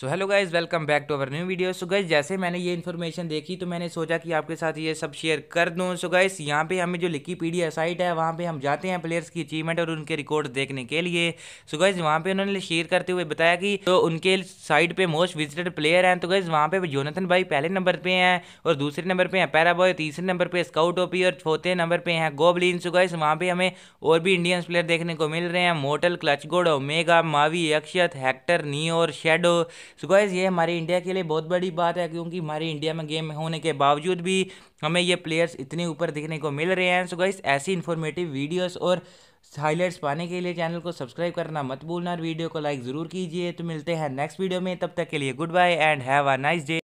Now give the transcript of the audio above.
so hello guys welcome back to our new video so guys जैसे मैंने ये information देखी तो मैंने सोचा कि आपके साथ ये सब शेयर कर दूँ सो गाइज यहाँ पे हमें जो लिकीपीडिया साइट है वहाँ पे हम जाते हैं प्लेयर्स की अचीवमेंट और उनके रिकॉर्ड देखने के लिए सो गाइज वहाँ पे उन्होंने शेयर करते हुए बताया कि तो उनके साइट पर मोस्ट विजिटेड प्लेयर हैं तो गाइज वहाँ पे जोनथन भाई पहले नंबर पर हैं और दूसरे नंबर पर हैं पैरा बॉय तीसरे नंबर पर स्काउट ओपी और चौथे नंबर पर हैं गोबलिन सो गाइज वहाँ पर हमें और भी इंडियंस प्लेयर देखने को मिल रहे हैं Mortal ClutchGod Omega Mavi Akshat Hector नी और शेडो सो गाइज ये हमारे इंडिया के लिए बहुत बड़ी बात है क्योंकि हमारे इंडिया में गेम होने के बावजूद भी हमें ये प्लेयर्स इतने ऊपर दिखने को मिल रहे हैं सो गाइज ऐसी इन्फॉर्मेटिव वीडियोज़ और हाईलाइट्स पाने के लिए चैनल को सब्सक्राइब करना मत भूलना और वीडियो को लाइक ज़रूर कीजिए तो मिलते हैं नेक्स्ट वीडियो में तब तक के लिए good bye and have a nice day